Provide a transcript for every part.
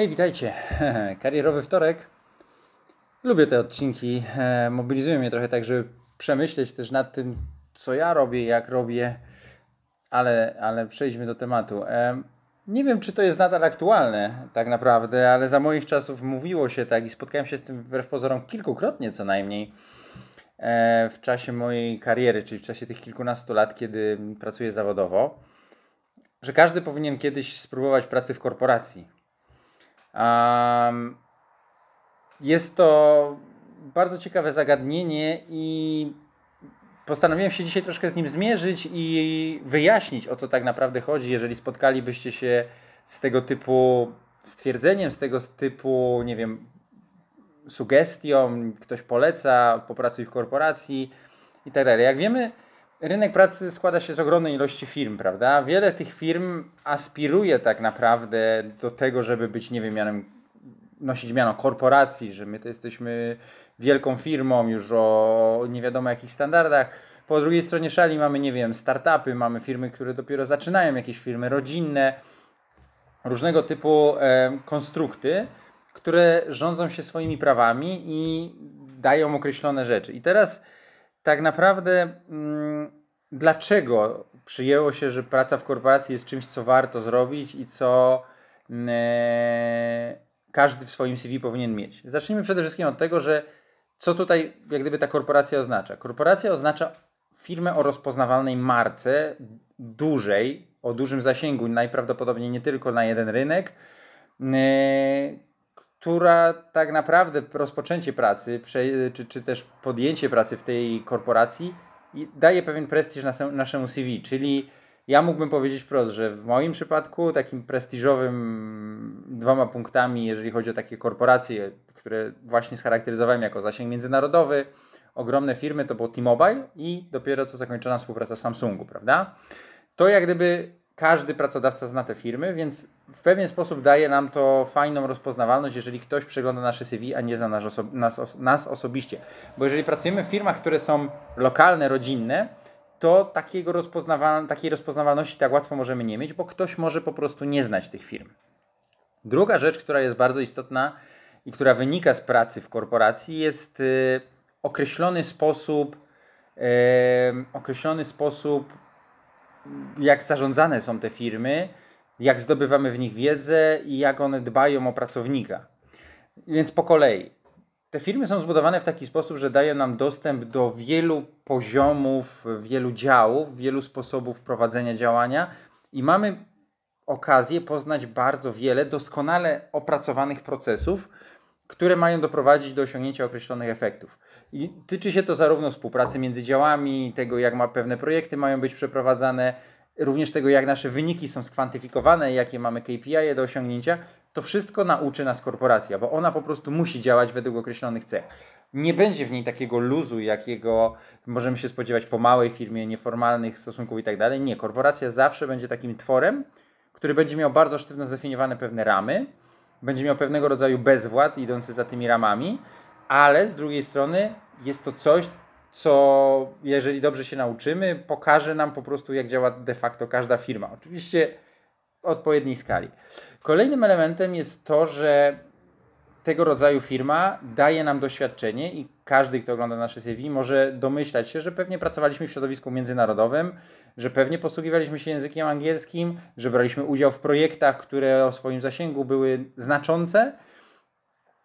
Hej, witajcie. Karierowy wtorek. Lubię te odcinki. E, mobilizują mnie trochę tak, żeby przemyśleć też nad tym, co ja robię, jak robię, ale, ale przejdźmy do tematu. E, nie wiem, czy to jest nadal aktualne tak naprawdę, ale za moich czasów mówiło się tak i spotkałem się z tym wbrew pozorom kilkukrotnie co najmniej e, w czasie mojej kariery, czyli w czasie tych kilkunastu lat, kiedy pracuję zawodowo, że każdy powinien kiedyś spróbować pracy w korporacji jest to bardzo ciekawe zagadnienie i postanowiłem się dzisiaj troszkę z nim zmierzyć i wyjaśnić, o co tak naprawdę chodzi, jeżeli spotkalibyście się z tego typu stwierdzeniem, z tego typu, nie wiem, sugestią, ktoś poleca, popracuj w korporacji i tak dalej. Jak wiemy, rynek pracy składa się z ogromnej ilości firm, prawda? Wiele tych firm aspiruje tak naprawdę do tego, żeby być, nie wiem, mianem, nosić miano korporacji, że my to jesteśmy wielką firmą już o nie wiadomo jakich standardach. Po drugiej stronie szali mamy, nie wiem, startupy, mamy firmy, które dopiero zaczynają, jakieś firmy rodzinne, różnego typu e, konstrukty, które rządzą się swoimi prawami i dają określone rzeczy. I teraz tak naprawdę mm, dlaczego przyjęło się, że praca w korporacji jest czymś, co warto zrobić i co mm, e, każdy w swoim CV powinien mieć. Zacznijmy przede wszystkim od tego, że co tutaj jak gdyby ta korporacja oznacza? Korporacja oznacza firmę o rozpoznawalnej marce, dużej, o dużym zasięgu, najprawdopodobniej nie tylko na jeden rynek, e, która tak naprawdę rozpoczęcie pracy, czy, czy też podjęcie pracy w tej korporacji daje pewien prestiż naszemu CV, czyli ja mógłbym powiedzieć wprost, że w moim przypadku takim prestiżowym dwoma punktami, jeżeli chodzi o takie korporacje, które właśnie scharakteryzowałem jako zasięg międzynarodowy, ogromne firmy, to było T-Mobile i dopiero co zakończona współpraca z Samsungu, prawda? To jak gdyby każdy pracodawca zna te firmy, więc w pewien sposób daje nam to fajną rozpoznawalność, jeżeli ktoś przegląda nasze CV, a nie zna nas, oso nas, os nas osobiście. Bo jeżeli pracujemy w firmach, które są lokalne, rodzinne, to takiego rozpoznawal takiej rozpoznawalności tak łatwo możemy nie mieć, bo ktoś może po prostu nie znać tych firm. Druga rzecz, która jest bardzo istotna i która wynika z pracy w korporacji, jest y, określony sposób, określony sposób jak zarządzane są te firmy, jak zdobywamy w nich wiedzę i jak one dbają o pracownika. Więc po kolei. Te firmy są zbudowane w taki sposób, że dają nam dostęp do wielu poziomów, wielu działów, wielu sposobów prowadzenia działania i mamy okazję poznać bardzo wiele doskonale opracowanych procesów, które mają doprowadzić do osiągnięcia określonych efektów. I tyczy się to zarówno współpracy między działami, tego jak ma pewne projekty mają być przeprowadzane, również tego jak nasze wyniki są skwantyfikowane, jakie mamy KPI do osiągnięcia. To wszystko nauczy nas korporacja, bo ona po prostu musi działać według określonych cech. Nie będzie w niej takiego luzu, jakiego możemy się spodziewać po małej firmie, nieformalnych stosunków i tak dalej. Nie, korporacja zawsze będzie takim tworem, który będzie miał bardzo sztywno zdefiniowane pewne ramy, będzie miał pewnego rodzaju bezwład idący za tymi ramami, ale z drugiej strony jest to coś, co jeżeli dobrze się nauczymy, pokaże nam po prostu, jak działa de facto każda firma. Oczywiście w odpowiedniej skali. Kolejnym elementem jest to, że tego rodzaju firma daje nam doświadczenie i każdy, kto ogląda nasze CV, może domyślać się, że pewnie pracowaliśmy w środowisku międzynarodowym, że pewnie posługiwaliśmy się językiem angielskim, że braliśmy udział w projektach, które o swoim zasięgu były znaczące.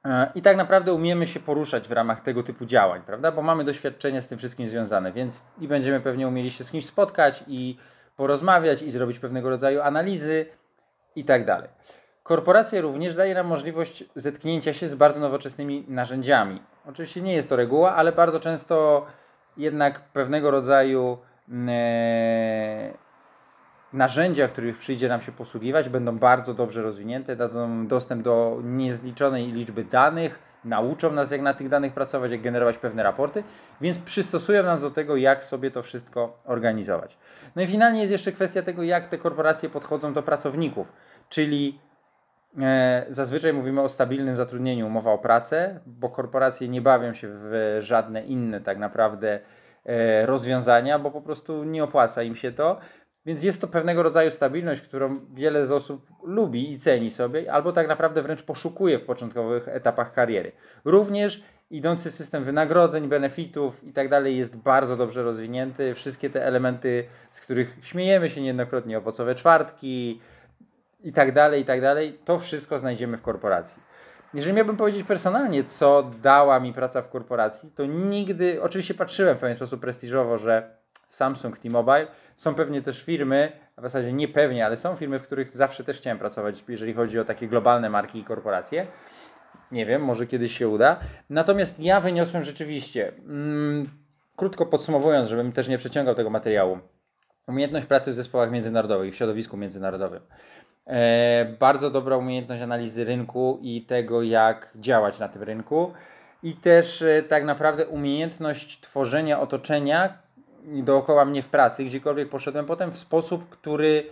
E, I tak naprawdę umiemy się poruszać w ramach tego typu działań, prawda? Bo mamy doświadczenie z tym wszystkim związane, więc i będziemy pewnie umieli się z kimś spotkać i porozmawiać i zrobić pewnego rodzaju analizy i tak dalej. Korporacja również daje nam możliwość zetknięcia się z bardzo nowoczesnymi narzędziami. Oczywiście nie jest to reguła, ale bardzo często jednak pewnego rodzaju mm, e, narzędzia, których przyjdzie nam się posługiwać, będą bardzo dobrze rozwinięte, dadzą dostęp do niezliczonej liczby danych, nauczą nas, jak na tych danych pracować, jak generować pewne raporty, więc przystosują nas do tego, jak sobie to wszystko organizować. No i finalnie jest jeszcze kwestia tego, jak te korporacje podchodzą do pracowników, czyli E, zazwyczaj mówimy o stabilnym zatrudnieniu, umowa o pracę, bo korporacje nie bawią się w żadne inne tak naprawdę e, rozwiązania, bo po prostu nie opłaca im się to. Więc jest to pewnego rodzaju stabilność, którą wiele z osób lubi i ceni sobie, albo tak naprawdę wręcz poszukuje w początkowych etapach kariery. Również idący system wynagrodzeń, benefitów i tak dalej jest bardzo dobrze rozwinięty. Wszystkie te elementy, z których śmiejemy się niejednokrotnie, owocowe czwartki, i tak dalej, i tak dalej, to wszystko znajdziemy w korporacji. Jeżeli miałbym powiedzieć personalnie, co dała mi praca w korporacji, to nigdy, oczywiście patrzyłem w pewien sposób prestiżowo, że Samsung, T-Mobile, są pewnie też firmy, w zasadzie nie pewnie, ale są firmy, w których zawsze też chciałem pracować, jeżeli chodzi o takie globalne marki i korporacje. Nie wiem, może kiedyś się uda. Natomiast ja wyniosłem rzeczywiście, mm, krótko podsumowując, żebym też nie przeciągał tego materiału, umiejętność pracy w zespołach międzynarodowych, w środowisku międzynarodowym. E, bardzo dobra umiejętność analizy rynku i tego, jak działać na tym rynku. I też e, tak naprawdę umiejętność tworzenia otoczenia dookoła mnie w pracy, gdziekolwiek poszedłem potem, w sposób, który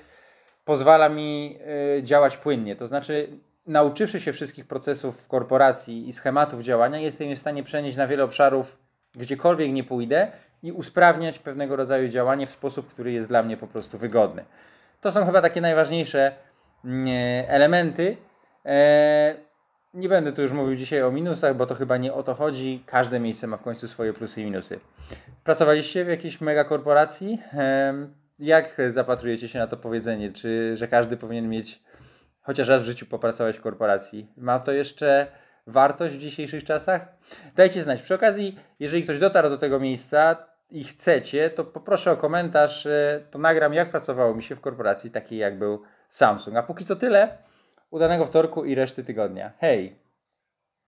pozwala mi e, działać płynnie. To znaczy, nauczywszy się wszystkich procesów w korporacji i schematów działania, jestem w stanie przenieść na wiele obszarów, gdziekolwiek nie pójdę i usprawniać pewnego rodzaju działanie w sposób, który jest dla mnie po prostu wygodny. To są chyba takie najważniejsze Mm, e, elementy. E, nie będę tu już mówił dzisiaj o minusach, bo to chyba nie o to chodzi. Każde miejsce ma w końcu swoje plusy i minusy. Pracowaliście w jakiejś megakorporacji? Jak zapatrujecie się na to powiedzenie? Czy że każdy powinien mieć chociaż raz w życiu popracować w korporacji? Ma to jeszcze wartość w dzisiejszych czasach? Dajcie znać. Przy okazji, jeżeli ktoś dotarł do tego miejsca i chcecie, to poproszę o komentarz. E, to nagram, jak pracowało mi się w korporacji takiej, jak był Samsung. A póki co tyle. Udanego wtorku i reszty tygodnia. Hej!